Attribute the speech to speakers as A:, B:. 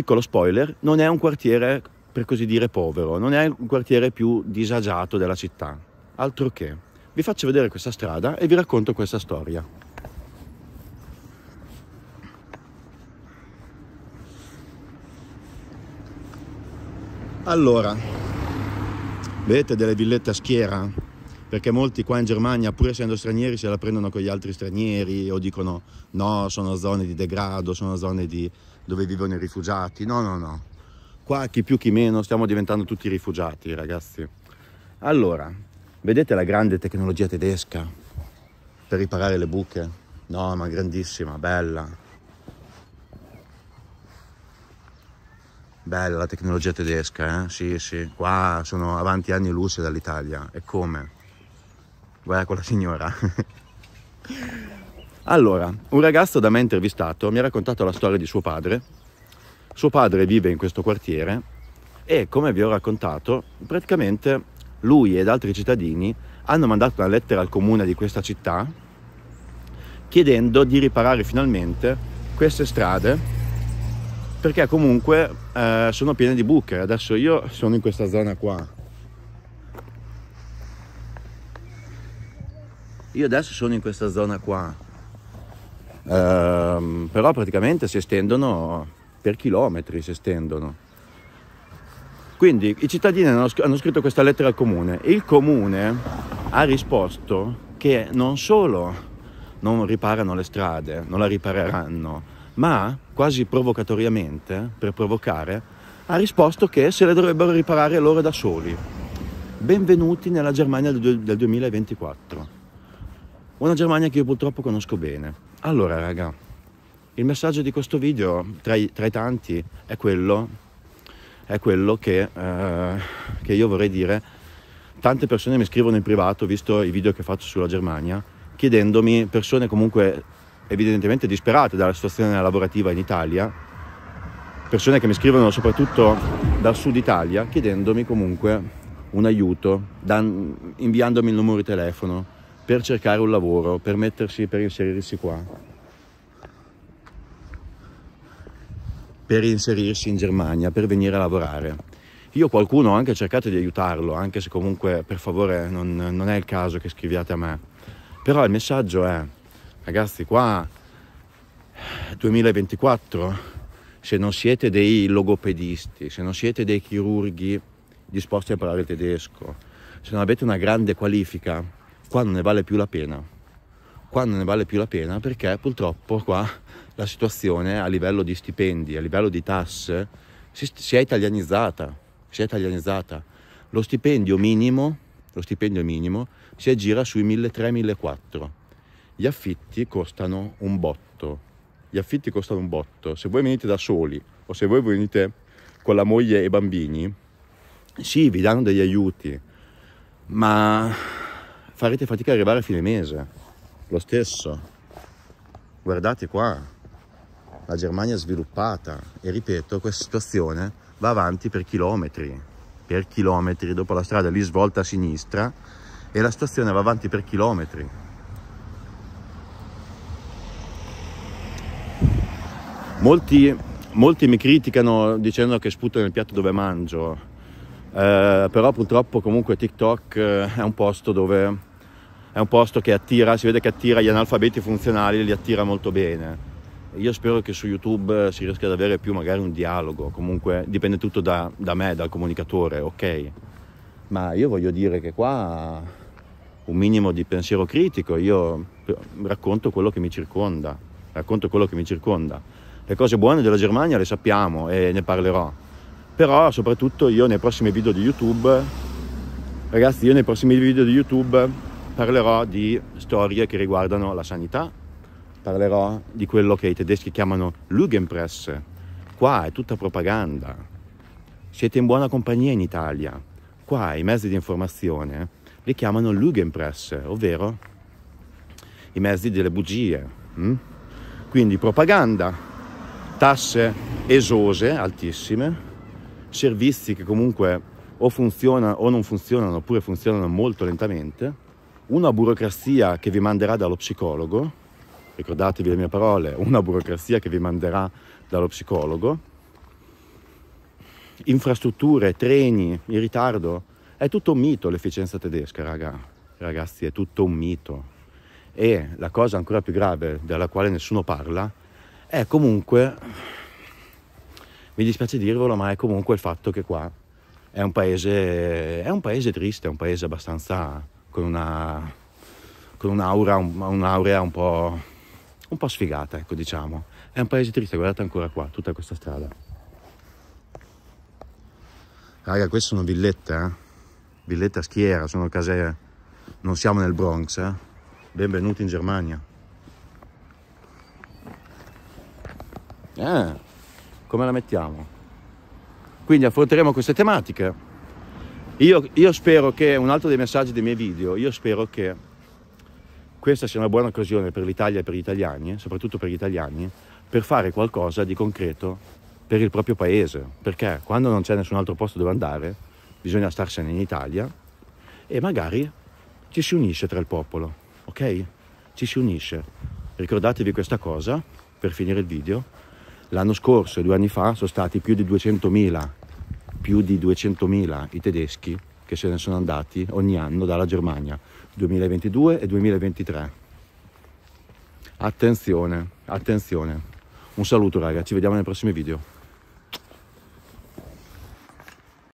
A: piccolo spoiler, non è un quartiere per così dire povero, non è un quartiere più disagiato della città. Altro che, vi faccio vedere questa strada e vi racconto questa storia. Allora, vedete delle villette a schiera perché molti qua in Germania, pur essendo stranieri, se la prendono con gli altri stranieri o dicono no, sono zone di degrado, sono zone di... dove vivono i rifugiati. No, no, no. Qua chi più chi meno stiamo diventando tutti rifugiati, ragazzi. Allora, vedete la grande tecnologia tedesca per riparare le buche? No, ma grandissima, bella. Bella la tecnologia tedesca, eh? Sì, sì, qua sono avanti anni luce dall'Italia, e come? Guarda quella signora. allora, un ragazzo da me intervistato mi ha raccontato la storia di suo padre. Suo padre vive in questo quartiere e, come vi ho raccontato, praticamente lui ed altri cittadini hanno mandato una lettera al comune di questa città chiedendo di riparare finalmente queste strade perché comunque eh, sono piene di buche. Adesso io sono in questa zona qua Io adesso sono in questa zona qua, ehm, però praticamente si estendono per chilometri, si estendono. Quindi i cittadini hanno, scritto questa lettera al comune. Il comune ha risposto che non solo non riparano le strade, non la ripareranno, ma quasi provocatoriamente, per provocare, ha risposto che se le dovrebbero riparare loro da soli. Benvenuti nella Germania del 2024. Una Germania che io purtroppo conosco bene. Allora, raga, il messaggio di questo video, tra i, tra i tanti, è quello, è quello che, eh, che io vorrei dire. Tante persone mi scrivono in privato, visto i video che faccio sulla Germania, chiedendomi, persone comunque evidentemente disperate dalla situazione lavorativa in Italia, persone che mi scrivono soprattutto dal sud Italia, chiedendomi comunque un aiuto, dan- inviandomi il numero di telefono, per cercare un lavoro, per mettersi, per inserirsi qua, per inserirsi in Germania, per venire a lavorare. Io qualcuno ho anche cercato di aiutarlo, anche se comunque per favore non, non è il caso che scriviate a me. Però il messaggio è, ragazzi qua 2024 se non siete dei logopedisti, se non siete dei chirurghi disposti a parlare tedesco, se non avete una grande qualifica, qua non ne vale più la pena. Qua non ne vale più la pena perché purtroppo qua la situazione a livello di stipendi, a livello di tasse, si, si, è, italianizzata, si è italianizzata. Lo stipendio minimo, lo stipendio minimo si aggira sui 1.300-1.400. Gli affitti costano un botto. Gli affitti costano un botto. Se voi venite da soli o se voi venite con la moglie e i bambini, sì, vi danno degli aiuti, ma farete fatica ad arrivare a fine mese. Lo stesso, guardate qua, la Germania è sviluppata e ripeto, questa situazione va avanti per chilometri, per chilometri, dopo la strada lì svolta a sinistra e la situazione va avanti per chilometri. Molti, molti mi criticano dicendo che sputo nel piatto dove mangio, eh, però purtroppo comunque TikTok eh, è un posto dove è un posto che attira, si vede che attira gli analfabeti funzionali, li attira molto bene. Io spero che su YouTube si riesca ad avere più magari un dialogo, comunque dipende tutto da, da me, dal comunicatore, ok? Ma io voglio dire che qua un minimo di pensiero critico, io racconto quello che mi circonda, racconto quello che mi circonda. Le cose buone della Germania le sappiamo e ne parlerò, però soprattutto io nei prossimi video di YouTube, ragazzi io nei prossimi video di YouTube parlerò di storie che riguardano la sanità, parlerò di quello che i tedeschi chiamano Lugenpresse. Qua è tutta propaganda. Siete in buona compagnia in Italia. Qua i mezzi di informazione li chiamano Lugenpresse, ovvero i mezzi delle bugie. Hm? Quindi propaganda, tasse esose, altissime, servizi che comunque o funzionano o non funzionano oppure funzionano molto lentamente una burocrazia che vi manderà dallo psicologo, ricordatevi le mie parole, una burocrazia che vi manderà dallo psicologo, infrastrutture, treni in ritardo, è tutto un mito l'efficienza tedesca, raga. ragazzi, è tutto un mito. E la cosa ancora più grave, della quale nessuno parla, è comunque, mi dispiace dirvelo, ma è comunque il fatto che qua è un paese, è un paese triste, è un paese abbastanza con, una, con un'aura, un'aurea un po', un po' sfigata, ecco diciamo. È un paese triste, guardate ancora qua, tutta questa strada. Raga, queste sono villette, eh? villette a schiera, sono case, non siamo nel Bronx, eh? benvenuti in Germania. Eh, come la mettiamo? Quindi affronteremo queste tematiche io, io spero che, un altro dei messaggi dei miei video, io spero che questa sia una buona occasione per l'Italia e per gli italiani, soprattutto per gli italiani, per fare qualcosa di concreto per il proprio paese, perché quando non c'è nessun altro posto dove andare, bisogna starsene in Italia e magari ci si unisce tra il popolo, ok? Ci si unisce. Ricordatevi questa cosa per finire il video. L'anno scorso, due anni fa, sono stati più di 200.000 più di 200.000 i tedeschi che se ne sono andati ogni anno dalla Germania 2022 e 2023. Attenzione, attenzione. Un saluto raga, ci vediamo nei prossimi video.